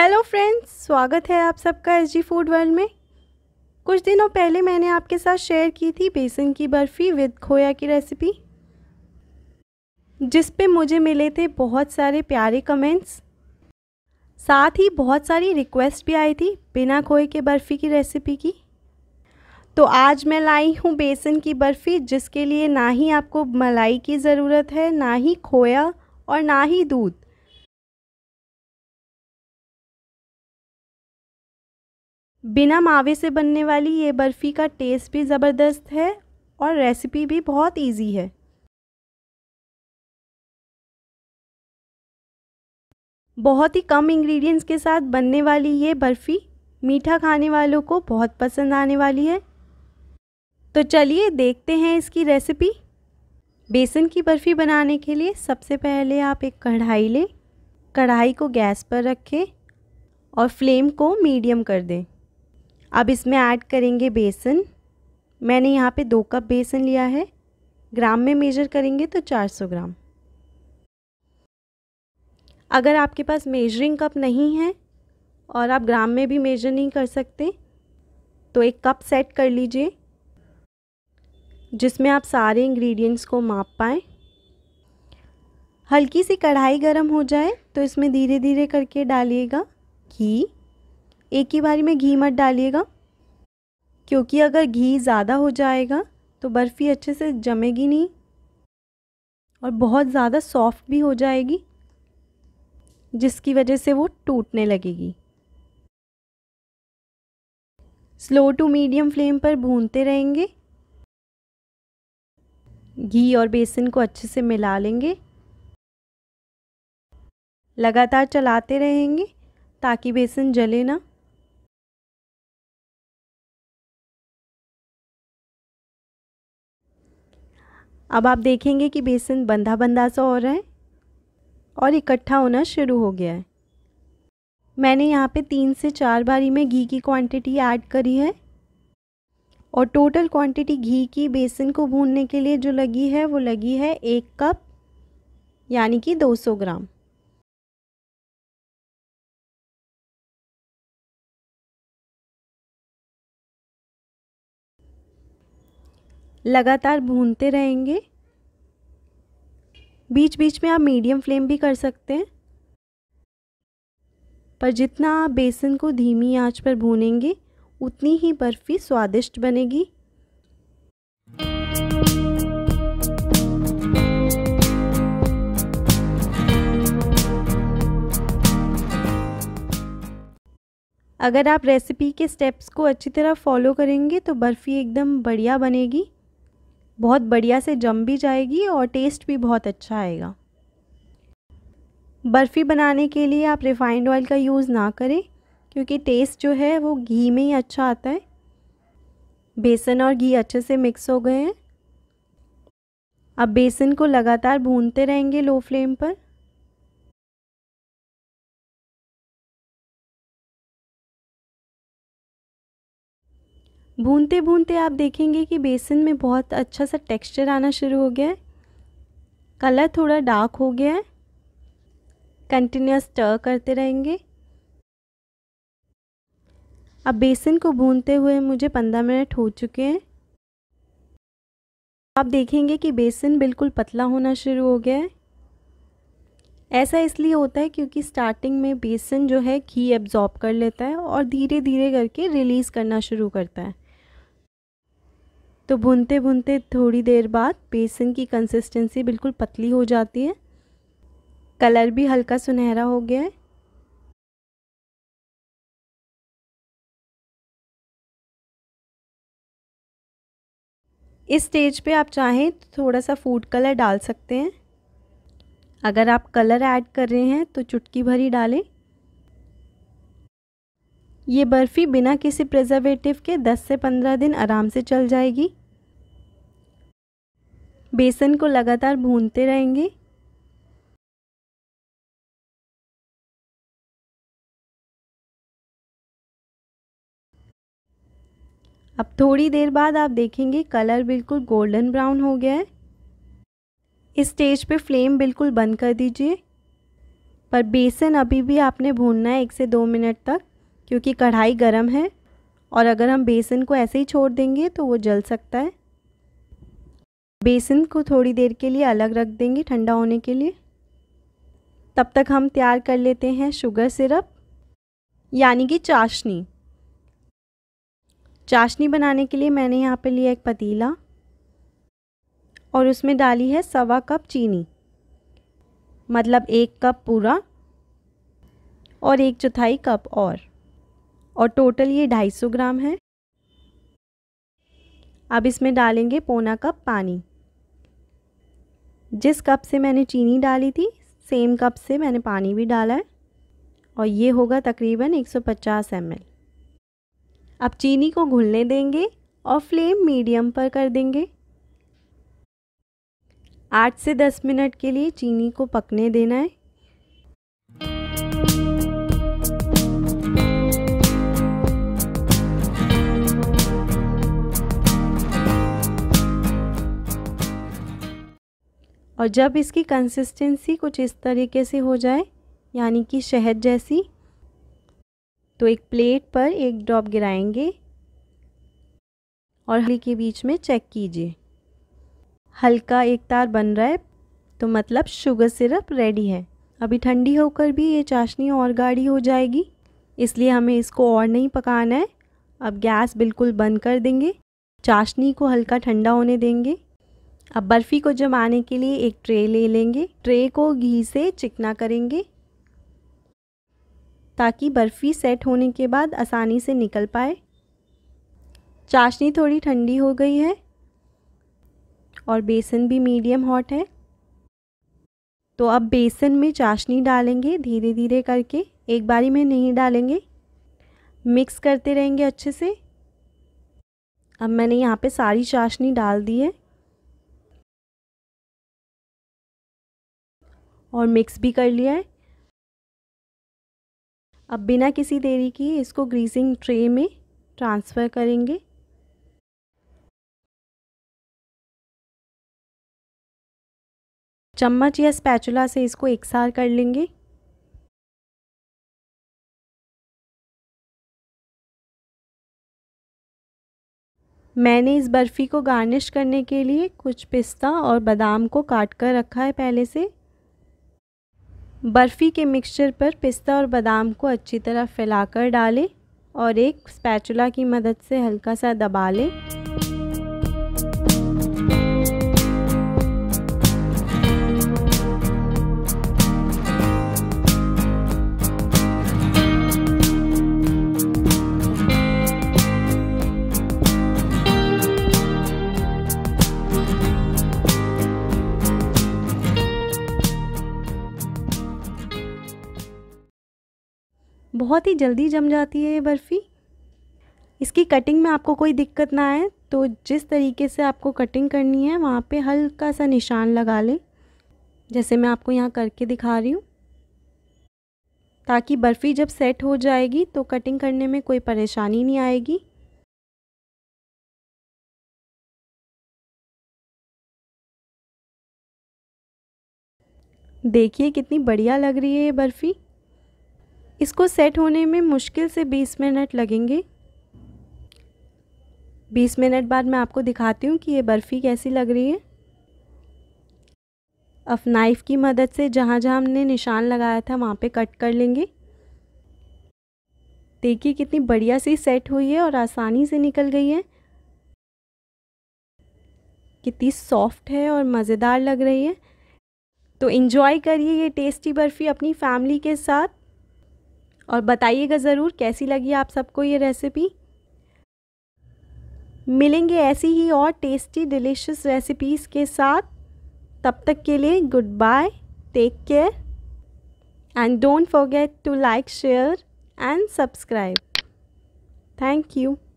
hello friends स्वागत है आप सबका एस जी फूड वर्ल्ड में कुछ दिनों पहले मैंने आपके साथ शेयर की थी बेसन की बर्फ़ी विद खोया की रेसिपी जिस पे मुझे मिले थे बहुत सारे प्यारे कमेंट्स साथ ही बहुत सारी रिक्वेस्ट भी आई थी बिना खोए के बर्फ़ी की रेसिपी की तो आज मैं लाई हूँ बेसन की बर्फ़ी जिसके लिए ना ही आपको मलाई की ज़रूरत है ना ही खोया और ना ही दूध बिना मावे से बनने वाली ये बर्फ़ी का टेस्ट भी ज़बरदस्त है और रेसिपी भी बहुत इजी है बहुत ही कम इंग्रेडिएंट्स के साथ बनने वाली ये बर्फ़ी मीठा खाने वालों को बहुत पसंद आने वाली है तो चलिए देखते हैं इसकी रेसिपी बेसन की बर्फ़ी बनाने के लिए सबसे पहले आप एक कढ़ाई लें कढ़ाई को गैस पर रखें और फ्लेम को मीडियम कर दें अब इसमें ऐड करेंगे बेसन मैंने यहाँ पे दो कप बेसन लिया है ग्राम में मेजर करेंगे तो 400 ग्राम अगर आपके पास मेजरिंग कप नहीं है और आप ग्राम में भी मेजर नहीं कर सकते तो एक कप सेट कर लीजिए जिसमें आप सारे इंग्रेडिएंट्स को माप पाएँ हल्की सी कढ़ाई गर्म हो जाए तो इसमें धीरे धीरे करके डालिएगा घी एक ही बारी में घी मत डालिएगा क्योंकि अगर घी ज़्यादा हो जाएगा तो बर्फ़ी अच्छे से जमेगी नहीं और बहुत ज़्यादा सॉफ्ट भी हो जाएगी जिसकी वजह से वो टूटने लगेगी स्लो टू मीडियम फ्लेम पर भूनते रहेंगे घी और बेसन को अच्छे से मिला लेंगे लगातार चलाते रहेंगे ताकि बेसन जले ना अब आप देखेंगे कि बेसन बंधा बंधा सा हो रहा है और इकट्ठा होना शुरू हो गया है मैंने यहाँ पे तीन से चार बारी में घी की क्वांटिटी ऐड करी है और टोटल क्वांटिटी घी की बेसन को भूनने के लिए जो लगी है वो लगी है एक कप यानी कि 200 ग्राम लगातार भूनते रहेंगे बीच बीच में आप मीडियम फ्लेम भी कर सकते हैं पर जितना आप बेसन को धीमी आंच पर भूनेंगे उतनी ही बर्फ़ी स्वादिष्ट बनेगी अगर आप रेसिपी के स्टेप्स को अच्छी तरह फॉलो करेंगे तो बर्फ़ी एकदम बढ़िया बनेगी बहुत बढ़िया से जम भी जाएगी और टेस्ट भी बहुत अच्छा आएगा बर्फ़ी बनाने के लिए आप रिफ़ाइंड ऑयल का यूज़ ना करें क्योंकि टेस्ट जो है वो घी में ही अच्छा आता है बेसन और घी अच्छे से मिक्स हो गए हैं अब बेसन को लगातार भूनते रहेंगे लो फ्लेम पर भूनते भूनते आप देखेंगे कि बेसन में बहुत अच्छा सा टेक्सचर आना शुरू हो गया है कलर थोड़ा डार्क हो गया है कंटिन्यूस स्टर करते रहेंगे अब बेसन को भूनते हुए मुझे पंद्रह मिनट हो चुके हैं आप देखेंगे कि बेसन बिल्कुल पतला होना शुरू हो गया है ऐसा इसलिए होता है क्योंकि स्टार्टिंग में बेसन जो है घी एब्जॉर्ब कर लेता है और धीरे धीरे करके रिलीज़ करना शुरू करता है तो भूनते भूनते थोड़ी देर बाद बेसन की कंसिस्टेंसी बिल्कुल पतली हो जाती है कलर भी हल्का सुनहरा हो गया है इस स्टेज पे आप चाहें तो थोड़ा सा फूड कलर डाल सकते हैं अगर आप कलर ऐड कर रहे हैं तो चुटकी भरी डालें ये बर्फ़ी बिना किसी प्रिजर्वेटिव के 10 से 15 दिन आराम से चल जाएगी बेसन को लगातार भूनते रहेंगे अब थोड़ी देर बाद आप देखेंगे कलर बिल्कुल गोल्डन ब्राउन हो गया है इस स्टेज पे फ्लेम बिल्कुल बंद कर दीजिए पर बेसन अभी भी आपने भूनना है एक से दो मिनट तक क्योंकि कढ़ाई गर्म है और अगर हम बेसन को ऐसे ही छोड़ देंगे तो वो जल सकता है बेसन को थोड़ी देर के लिए अलग रख देंगे ठंडा होने के लिए तब तक हम तैयार कर लेते हैं शुगर सिरप यानी कि चाशनी चाशनी बनाने के लिए मैंने यहाँ पे लिया एक पतीला और उसमें डाली है सवा कप चीनी मतलब एक कप पूरा और एक चौथाई कप और और टोटल ये ढाई सौ ग्राम है अब इसमें डालेंगे पौना कप पानी जिस कप से मैंने चीनी डाली थी सेम कप से मैंने पानी भी डाला है और ये होगा तकरीबन 150 सौ अब चीनी को घुलने देंगे और फ्लेम मीडियम पर कर देंगे आठ से दस मिनट के लिए चीनी को पकने देना है और जब इसकी कंसिस्टेंसी कुछ इस तरीके से हो जाए यानी कि शहद जैसी तो एक प्लेट पर एक ड्रॉप गिराएंगे और हल्की के बीच में चेक कीजिए हल्का एक तार बन रहा है तो मतलब शुगर सिरप रेडी है अभी ठंडी होकर भी ये चाशनी और गाढ़ी हो जाएगी इसलिए हमें इसको और नहीं पकाना है अब गैस बिल्कुल बंद कर देंगे चाशनी को हल्का ठंडा होने देंगे अब बर्फ़ी को जमाने के लिए एक ट्रे ले लेंगे ट्रे को घी से चिकना करेंगे ताकि बर्फ़ी सेट होने के बाद आसानी से निकल पाए चाशनी थोड़ी ठंडी हो गई है और बेसन भी मीडियम हॉट है तो अब बेसन में चाशनी डालेंगे धीरे धीरे करके एक बारी में नहीं डालेंगे मिक्स करते रहेंगे अच्छे से अब मैंने यहाँ पे सारी चाशनी डाल दी है और मिक्स भी कर लिया है अब बिना किसी देरी के इसको ग्रीसिंग ट्रे में ट्रांसफ़र करेंगे चम्मच या स्पैचुला से इसको एक सार कर लेंगे मैंने इस बर्फ़ी को गार्निश करने के लिए कुछ पिस्ता और बादाम को काट कर रखा है पहले से बर्फ़ी के मिक्सचर पर पिस्ता और बादाम को अच्छी तरह फैलाकर डालें और एक स्पैचुला की मदद से हल्का सा दबा लें बहुत ही जल्दी जम जाती है ये बर्फ़ी इसकी कटिंग में आपको कोई दिक्कत ना आए तो जिस तरीके से आपको कटिंग करनी है वहाँ पे हल्का सा निशान लगा लें जैसे मैं आपको यहाँ करके दिखा रही हूँ ताकि बर्फ़ी जब सेट हो जाएगी तो कटिंग करने में कोई परेशानी नहीं आएगी देखिए कितनी बढ़िया लग रही है ये बर्फ़ी इसको सेट होने में मुश्किल से 20 मिनट लगेंगे 20 मिनट बाद मैं आपको दिखाती हूँ कि ये बर्फ़ी कैसी लग रही है अब नाइफ़ की मदद से जहाँ जहाँ हमने निशान लगाया था वहाँ पे कट कर लेंगे देखिए कितनी बढ़िया सी सेट हुई है और आसानी से निकल गई है कितनी सॉफ्ट है और मज़ेदार लग रही है तो इन्जॉय करिए ये टेस्टी बर्फ़ी अपनी फैमिली के साथ और बताइएगा ज़रूर कैसी लगी आप सबको ये रेसिपी मिलेंगे ऐसी ही और टेस्टी डिलीशियस रेसिपीज़ के साथ तब तक के लिए good bye take care and don't forget to like share and subscribe thank you